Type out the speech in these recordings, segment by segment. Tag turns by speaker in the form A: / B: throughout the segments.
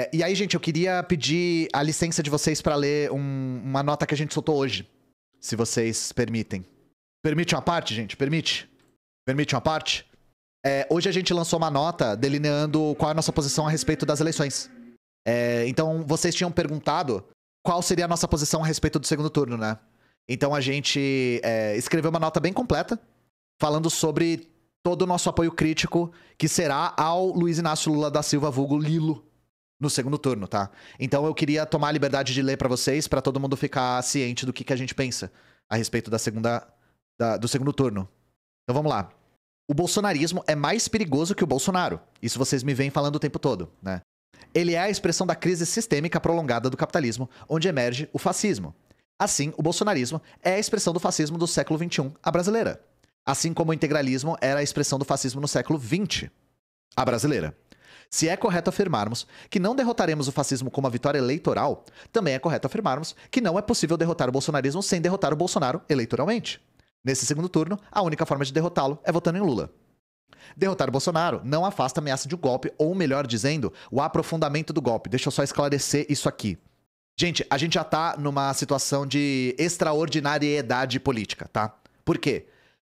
A: É, e aí, gente, eu queria pedir a licença de vocês para ler um, uma nota que a gente soltou hoje. Se vocês permitem. Permite uma parte, gente? Permite? Permite uma parte? É, hoje a gente lançou uma nota delineando qual é a nossa posição a respeito das eleições. É, então, vocês tinham perguntado qual seria a nossa posição a respeito do segundo turno, né? Então a gente é, escreveu uma nota bem completa, falando sobre todo o nosso apoio crítico que será ao Luiz Inácio Lula da Silva, vulgo Lilo, no segundo turno, tá? Então eu queria tomar a liberdade de ler para vocês, para todo mundo ficar ciente do que, que a gente pensa a respeito da segunda da, do segundo turno. Então vamos lá. O bolsonarismo é mais perigoso que o Bolsonaro. Isso vocês me vêm falando o tempo todo, né? Ele é a expressão da crise sistêmica prolongada do capitalismo, onde emerge o fascismo. Assim, o bolsonarismo é a expressão do fascismo do século XXI, a brasileira. Assim como o integralismo era a expressão do fascismo no século XX, a brasileira. Se é correto afirmarmos que não derrotaremos o fascismo com uma vitória eleitoral, também é correto afirmarmos que não é possível derrotar o bolsonarismo sem derrotar o Bolsonaro eleitoralmente. Nesse segundo turno, a única forma de derrotá-lo é votando em Lula. Derrotar Bolsonaro não afasta a ameaça de um golpe, ou melhor dizendo, o aprofundamento do golpe. Deixa eu só esclarecer isso aqui. Gente, a gente já tá numa situação de extraordinariedade política, tá? Por quê?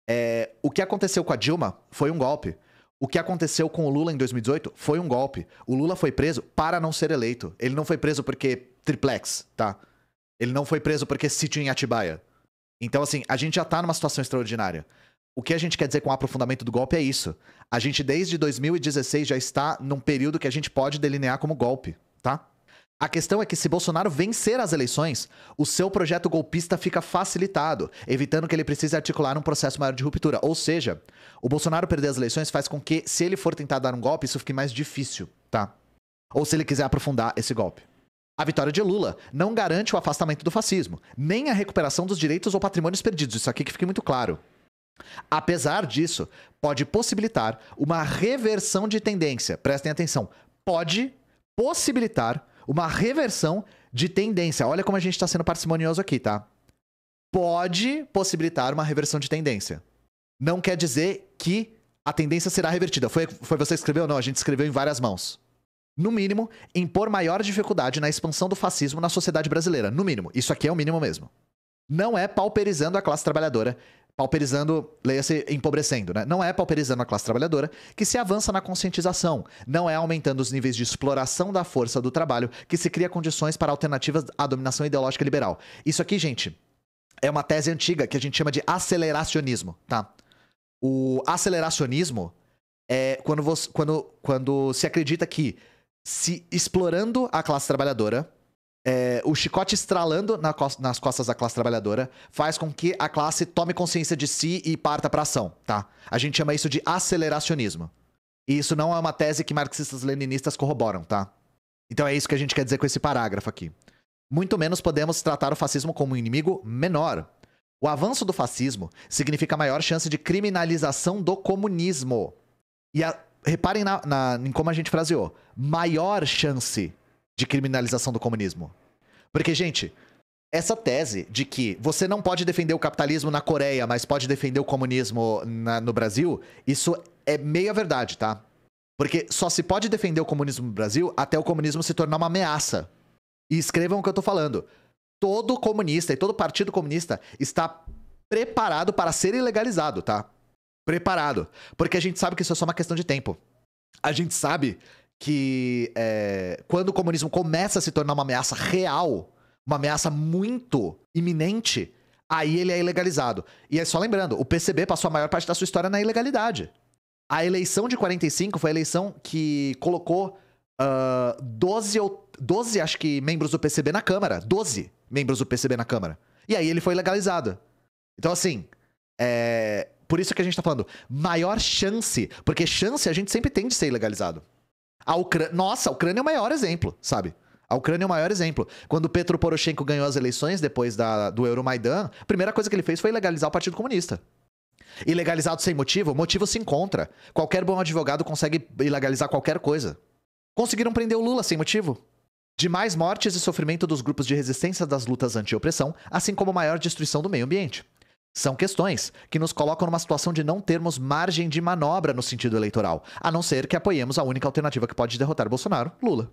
A: É, o que aconteceu com a Dilma foi um golpe. O que aconteceu com o Lula em 2018 foi um golpe. O Lula foi preso para não ser eleito. Ele não foi preso porque triplex, tá? Ele não foi preso porque sítio em Atibaia. Então, assim, a gente já tá numa situação extraordinária. O que a gente quer dizer com o aprofundamento do golpe é isso. A gente, desde 2016, já está num período que a gente pode delinear como golpe, tá? A questão é que se Bolsonaro vencer as eleições, o seu projeto golpista fica facilitado, evitando que ele precise articular um processo maior de ruptura. Ou seja, o Bolsonaro perder as eleições faz com que, se ele for tentar dar um golpe, isso fique mais difícil, tá? Ou se ele quiser aprofundar esse golpe. A vitória de Lula não garante o afastamento do fascismo, nem a recuperação dos direitos ou patrimônios perdidos, isso aqui que fique muito claro. Apesar disso, pode possibilitar uma reversão de tendência. Prestem atenção. Pode possibilitar uma reversão de tendência. Olha como a gente está sendo parcimonioso aqui, tá? Pode possibilitar uma reversão de tendência. Não quer dizer que a tendência será revertida. Foi, foi você que escreveu? Não, a gente escreveu em várias mãos. No mínimo, impor maior dificuldade na expansão do fascismo na sociedade brasileira. No mínimo. Isso aqui é o mínimo mesmo. Não é pauperizando a classe trabalhadora Pauperizando, leia-se empobrecendo, né? Não é pauperizando a classe trabalhadora que se avança na conscientização, não é aumentando os níveis de exploração da força do trabalho que se cria condições para alternativas à dominação ideológica liberal. Isso aqui, gente, é uma tese antiga que a gente chama de aceleracionismo, tá? O aceleracionismo é quando, você, quando, quando se acredita que se explorando a classe trabalhadora, é, o chicote estralando na nas costas da classe trabalhadora faz com que a classe tome consciência de si e parta para ação, tá? A gente chama isso de aceleracionismo. E isso não é uma tese que marxistas-leninistas corroboram, tá? Então é isso que a gente quer dizer com esse parágrafo aqui. Muito menos podemos tratar o fascismo como um inimigo menor. O avanço do fascismo significa maior chance de criminalização do comunismo. E a, reparem na, na, em como a gente fraseou: maior chance de criminalização do comunismo. Porque, gente, essa tese de que você não pode defender o capitalismo na Coreia, mas pode defender o comunismo na, no Brasil, isso é meia verdade, tá? Porque só se pode defender o comunismo no Brasil até o comunismo se tornar uma ameaça. E escrevam o que eu tô falando. Todo comunista e todo partido comunista está preparado para ser ilegalizado, tá? Preparado. Porque a gente sabe que isso é só uma questão de tempo. A gente sabe que é, quando o comunismo começa a se tornar uma ameaça real, uma ameaça muito iminente, aí ele é ilegalizado. E é só lembrando, o PCB passou a maior parte da sua história na ilegalidade. A eleição de 45 foi a eleição que colocou uh, 12, 12, acho que, membros do PCB na Câmara. 12 membros do PCB na Câmara. E aí ele foi legalizado. Então, assim, é... por isso que a gente tá falando, maior chance, porque chance a gente sempre tem de ser ilegalizado. A Ucrânia, nossa, a Ucrânia é o maior exemplo, sabe? A Ucrânia é o maior exemplo. Quando Petro Poroshenko ganhou as eleições depois da, do Euromaidan, a primeira coisa que ele fez foi legalizar o Partido Comunista. Ilegalizado sem motivo, motivo se encontra. Qualquer bom advogado consegue ilegalizar qualquer coisa. Conseguiram prender o Lula sem motivo? De mais mortes e sofrimento dos grupos de resistência das lutas anti-opressão, assim como maior destruição do meio ambiente. São questões que nos colocam numa situação de não termos margem de manobra no sentido eleitoral, a não ser que apoiemos a única alternativa que pode derrotar Bolsonaro, Lula.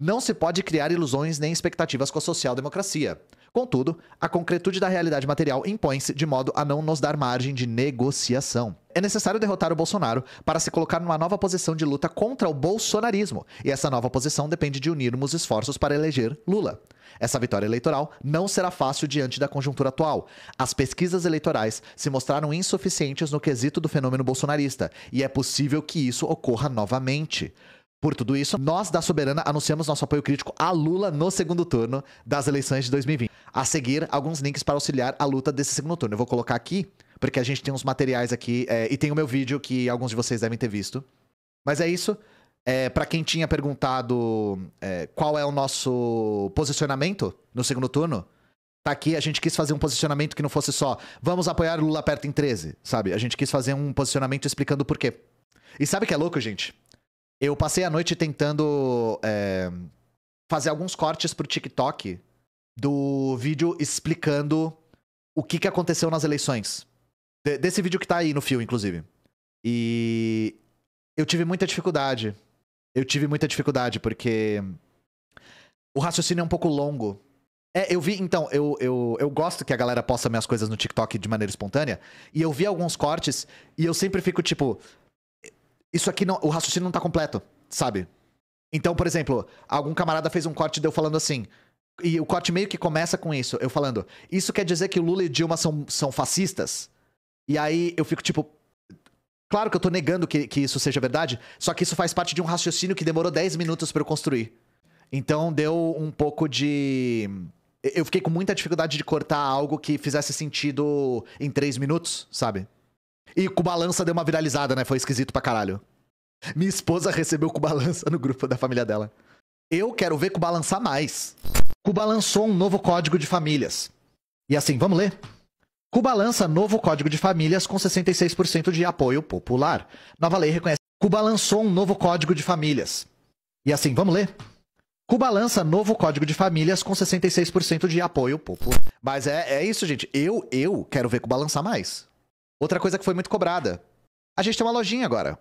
A: Não se pode criar ilusões nem expectativas com a social-democracia. Contudo, a concretude da realidade material impõe-se de modo a não nos dar margem de negociação. É necessário derrotar o Bolsonaro para se colocar numa nova posição de luta contra o bolsonarismo, e essa nova posição depende de unirmos esforços para eleger Lula. Essa vitória eleitoral não será fácil diante da conjuntura atual. As pesquisas eleitorais se mostraram insuficientes no quesito do fenômeno bolsonarista, e é possível que isso ocorra novamente. Por tudo isso, nós da Soberana anunciamos nosso apoio crítico a Lula no segundo turno das eleições de 2020. A seguir, alguns links para auxiliar a luta desse segundo turno. Eu vou colocar aqui, porque a gente tem uns materiais aqui é, e tem o meu vídeo que alguns de vocês devem ter visto. Mas é isso. É, para quem tinha perguntado é, qual é o nosso posicionamento no segundo turno, tá aqui, a gente quis fazer um posicionamento que não fosse só vamos apoiar Lula perto em 13, sabe? A gente quis fazer um posicionamento explicando o porquê. E sabe o que é louco, gente? Eu passei a noite tentando é, fazer alguns cortes pro TikTok do vídeo explicando o que, que aconteceu nas eleições. De, desse vídeo que tá aí no fio, inclusive. E eu tive muita dificuldade. Eu tive muita dificuldade, porque o raciocínio é um pouco longo. É, eu vi, então, eu, eu, eu gosto que a galera posta minhas coisas no TikTok de maneira espontânea. E eu vi alguns cortes e eu sempre fico tipo, isso aqui não. O raciocínio não tá completo, sabe? Então, por exemplo, algum camarada fez um corte de falando assim. E o corte meio que começa com isso, eu falando. Isso quer dizer que o Lula e Dilma são, são fascistas? E aí eu fico tipo. Claro que eu tô negando que, que isso seja verdade, só que isso faz parte de um raciocínio que demorou 10 minutos para eu construir. Então deu um pouco de. Eu fiquei com muita dificuldade de cortar algo que fizesse sentido em 3 minutos, sabe? E com balança deu uma viralizada, né? Foi esquisito pra caralho. Minha esposa recebeu com balança no grupo da família dela. Eu quero ver com balançar mais. Cuba lançou um novo código de famílias. E assim, vamos ler? Cuba lança novo código de famílias com 66% de apoio popular. Nova lei reconhece. Cuba lançou um novo código de famílias. E assim, vamos ler? Cuba lança novo código de famílias com 66% de apoio popular. Mas é, é isso, gente. Eu, eu quero ver Cuba lançar mais. Outra coisa que foi muito cobrada. A gente tem uma lojinha agora.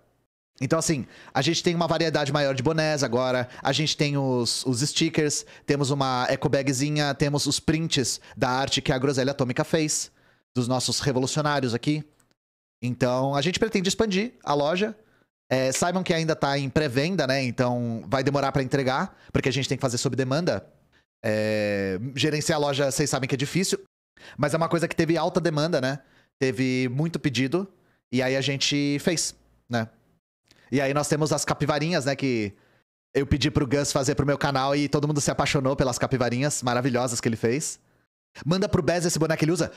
A: Então, assim, a gente tem uma variedade maior de bonés agora, a gente tem os, os stickers, temos uma eco bagzinha, temos os prints da arte que a Groselha Atômica fez, dos nossos revolucionários aqui. Então, a gente pretende expandir a loja. É, saibam que ainda tá em pré-venda, né? Então, vai demorar para entregar, porque a gente tem que fazer sob demanda. É, gerenciar a loja, vocês sabem que é difícil, mas é uma coisa que teve alta demanda, né? teve muito pedido, e aí a gente fez, né? E aí nós temos as capivarinhas, né? Que eu pedi pro Gus fazer pro meu canal e todo mundo se apaixonou pelas capivarinhas maravilhosas que ele fez. Manda pro Bez esse boneco que ele usa.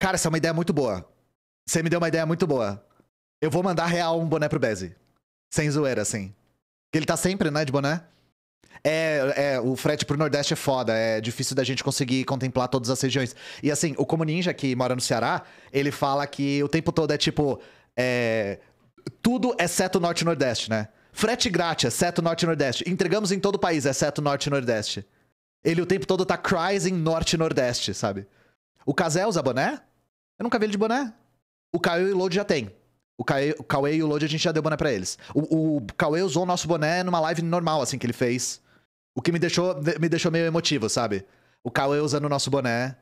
A: Cara, essa é uma ideia muito boa. Você me deu uma ideia muito boa. Eu vou mandar real um boné pro Bez. Sem zoeira, assim. Ele tá sempre, né, de boné. É, é, o frete pro Nordeste é foda, é difícil da gente conseguir contemplar todas as regiões. E assim, o Como Ninja, que mora no Ceará, ele fala que o tempo todo é tipo. É, tudo exceto é Norte e Nordeste, né? Frete grátis, exceto é Norte e Nordeste. Entregamos em todo o país, exceto é Norte e Nordeste. Ele o tempo todo tá cries em Norte e Nordeste, sabe? O Casel usa boné? Eu nunca vi ele de boné. O Caio e o Load já tem. O Cauê, o Cauê e o Load a gente já deu boné pra eles. O, o Cauê usou o nosso boné numa live normal, assim, que ele fez. O que me deixou, me deixou meio emotivo, sabe? O Cauê usando o nosso boné.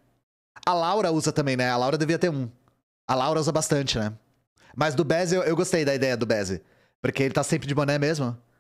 A: A Laura usa também, né? A Laura devia ter um. A Laura usa bastante, né? Mas do Beze eu, eu gostei da ideia do Beze, Porque ele tá sempre de boné mesmo.